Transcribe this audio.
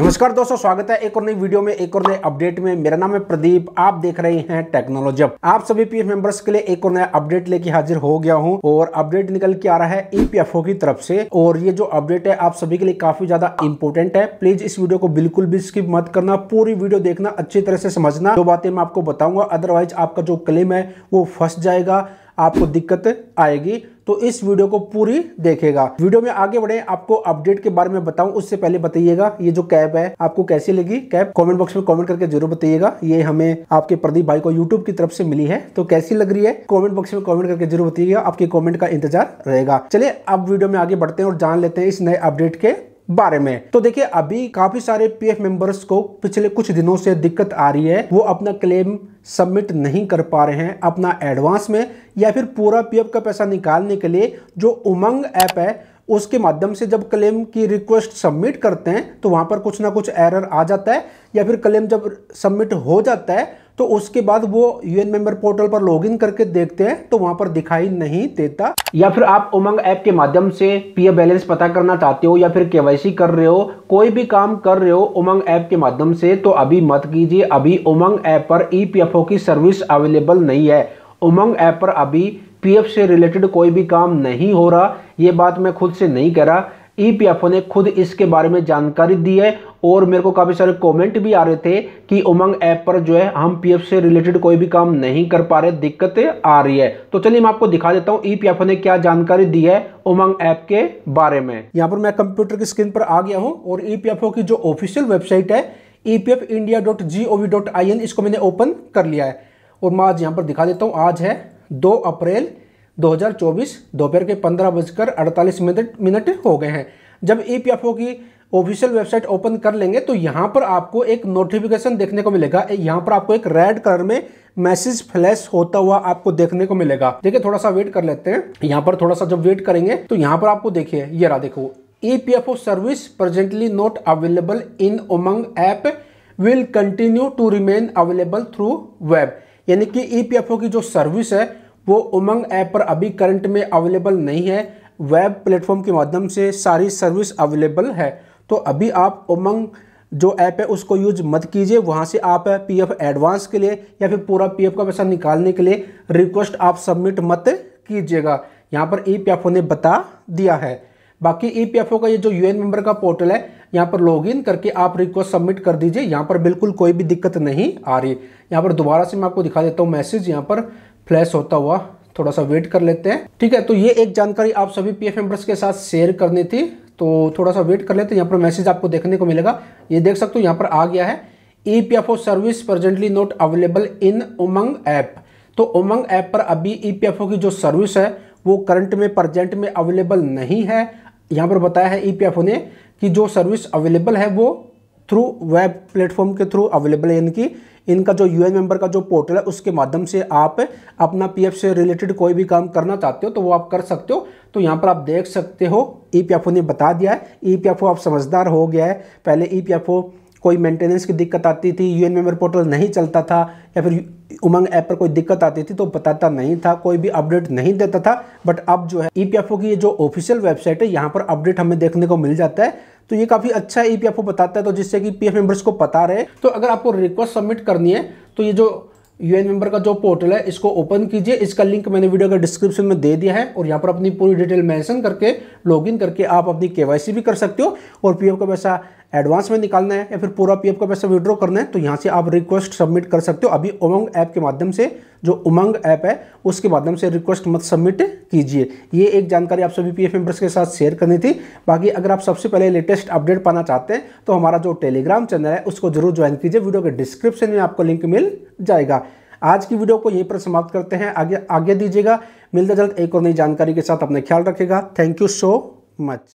नमस्कार दोस्तों स्वागत है एक और नई वीडियो में एक और नए अपडेट में मेरा नाम है प्रदीप आप देख रहे हैं टेक्नोलॉजी आप सभी पीएफ मेंबर्स के लिए एक और नया अपडेट लेके हाजिर हो गया हूं और अपडेट निकल के आ रहा है ईपीएफओ e की तरफ से और ये जो अपडेट है आप सभी के लिए काफी ज्यादा इंपोर्टेंट है प्लीज इस वीडियो को बिल्कुल भी स्किप मत करना पूरी वीडियो देखना अच्छी तरह से समझना जो बातें मैं आपको बताऊंगा अदरवाइज आपका जो क्लेम है वो फंस जाएगा आपको दिक्कत आएगी तो इस वीडियो को पूरी देखेगा वीडियो में आगे बढ़े आपको अपडेट के बारे में बताऊं उससे पहले बताइएगा ये जो कैब है आपको कैसी लगी कैब कमेंट बॉक्स में कमेंट करके जरूर बताइएगा ये हमें आपके प्रदीप भाई को यूट्यूब की तरफ से मिली है तो कैसी लग रही है कॉमेंट बॉक्स में कॉमेंट करके जरूर बताइएगा आपके कॉमेंट का इंतजार रहेगा चलिए अब वीडियो में आगे बढ़ते हैं और जान लेते हैं इस नए अपडेट के बारे में तो देखिए अभी काफी सारे पीएफ मेंबर्स को पिछले कुछ दिनों से दिक्कत आ रही है वो अपना क्लेम सबमिट नहीं कर पा रहे हैं अपना एडवांस में या फिर पूरा पीएफ का पैसा निकालने के लिए जो उमंग ऐप है उसके माध्यम से जब क्लेम की रिक्वेस्ट सबमिट करते हैं तो वहां पर कुछ ना कुछ एरर आ जाता है या फिर क्लेम जब सबमिट हो जाता है तो उसके बाद वो यूएन मेंबर पोर्टल पर लॉगिन करके देखते हैं तो वहां पर दिखाई नहीं देता या फिर आप उमंग ऐप के माध्यम से पीए बैलेंस पता करना चाहते हो या फिर केवाईसी कर रहे हो कोई भी काम कर रहे हो उमंग ऐप के माध्यम से तो अभी मत कीजिए अभी उमंग ऐप पर ईपीएफओ e की सर्विस अवेलेबल नहीं है उमंग ऐप पर अभी पीएफ e से रिलेटेड कोई भी काम नहीं हो रहा ये बात मैं खुद से नहीं कह रहा ईपीएफओ e ने खुद इसके बारे में जानकारी दी है और मेरे को काफ़ी सारे कमेंट भी आ रहे थे कि उमंग ऐप पर जो है हम पीएफ से रिलेटेड कोई भी काम नहीं कर पा रहे दिक्कतें आ रही है तो चलिए मैं आपको दिखा देता हूँ ईपीएफओ e ने क्या जानकारी दी है उमंग ऐप के बारे में यहाँ पर मैं कंप्यूटर की स्क्रीन पर आ गया हूँ और ई की जो ऑफिशियल वेबसाइट है e India dot G O V dot I N इसको मैंने ओपन कर लिया है और मैं आज यहाँ पर दिखा देता हूँ आज है दो अप्रैल 2024 दोपहर के पंद्रह बजकर अड़तालीस मिनट हो गए हैं जब ई e की ऑफिशियल वेबसाइट ओपन कर लेंगे तो यहाँ पर आपको एक नोटिफिकेशन देखने को मिलेगा यहाँ पर आपको एक रेड कलर में मैसेज फ्लैश होता हुआ आपको देखने को मिलेगा देखिए थोड़ा सा वेट कर लेते हैं यहाँ पर थोड़ा सा जब वेट करेंगे तो यहाँ पर आपको देखिए ये रहा देखो EPFO service presently not available in Umang app will continue to remain available through web यानी कि ई e की जो सर्विस है वो उमंग ऐप पर अभी करंट में अवेलेबल नहीं है वेब प्लेटफॉर्म के माध्यम से सारी सर्विस अवेलेबल है तो अभी आप उमंग जो ऐप है उसको यूज मत कीजिए वहाँ से आप पीएफ एडवांस के लिए या फिर पूरा पीएफ का पैसा निकालने के लिए रिक्वेस्ट आप सबमिट मत कीजिएगा यहाँ पर ई e ने बता दिया है बाकी ई e का ये जो यूएन मेंबर का पोर्टल है यहाँ पर लॉग इन करके आप रिक्वेस्ट सबमिट कर दीजिए यहाँ पर बिल्कुल कोई भी दिक्कत नहीं आ रही यहाँ पर दोबारा से मैं आपको दिखा देता हूँ मैसेज यहाँ पर फ्लैश होता हुआ थोड़ा सा वेट कर लेते हैं ठीक है तो ये एक जानकारी आप सभी पी एफ के साथ शेयर करनी थी तो थोड़ा सा वेट कर लेते हैं यहाँ पर मैसेज आपको देखने को मिलेगा ये देख सकते हो यहाँ पर आ गया है E P F O service presently not available in Umang app तो उमंग ऐप पर अभी ई पी एफ ओ की जो सर्विस है वो करंट में प्रजेंट में अवेलेबल नहीं है यहाँ पर बताया है ई पी एफ ओ ने कि जो सर्विस अवेलेबल है वो थ्रू वेब प्लेटफॉर्म के थ्रू अवेलेबल है यानी कि इनका जो यूएन मेंबर का जो पोर्टल है उसके माध्यम से आप अपना पीएफ से रिलेटेड कोई भी काम करना चाहते हो तो वो आप कर सकते हो तो यहाँ पर आप देख सकते हो ई पी एफ ओ ने बता दिया है ई पी एफ ओ आप समझदार हो गया है पहले ई पी एफ ओ कोई मेंटेनेंस की दिक्कत आती थी यूएन मेंबर पोर्टल नहीं चलता था या फिर उमंग ऐप पर कोई दिक्कत आती थी तो बताता नहीं था कोई भी अपडेट नहीं देता था बट अब जो है ई e की ये जो ऑफिशियल वेबसाइट है यहाँ पर अपडेट हमें देखने को मिल जाता है तो ये काफ़ी अच्छा ई e बताता है तो जिससे कि पी मेंबर्स को पता रहे तो अगर आपको रिक्वेस्ट सबमिट करनी है तो ये जो यूएन मेंबर का जो पोर्टल है इसको ओपन कीजिए इसका लिंक मैंने वीडियो के डिस्क्रिप्शन में दे दिया है और यहाँ पर अपनी पूरी डिटेल मेंशन करके लॉगिन करके आप अपनी केवाईसी भी कर सकते हो और पीएफ का पैसा एडवांस में निकालना है या फिर पूरा पीएफ का पैसा विड्रॉ करना है तो यहाँ से आप रिक्वेस्ट सबमिट कर सकते हो अभी उमंग ऐप के माध्यम से जो उमंग ऐप है उसके माध्यम से रिक्वेस्ट मत सबमिट कीजिए ये एक जानकारी आप सभी पीएफ मेंबर्स के साथ शेयर करनी थी बाकी अगर आप सबसे पहले लेटेस्ट अपडेट पाना चाहते हैं तो हमारा जो टेलीग्राम चैनल है उसको जरूर ज्वाइन कीजिए वीडियो के डिस्क्रिप्शन में आपको लिंक मिल जाएगा आज की वीडियो को यहीं पर समाप्त करते हैं आगे आगे दीजिएगा मिलता जल्द एक और नई जानकारी के साथ अपने ख्याल रखेगा थैंक यू सो मच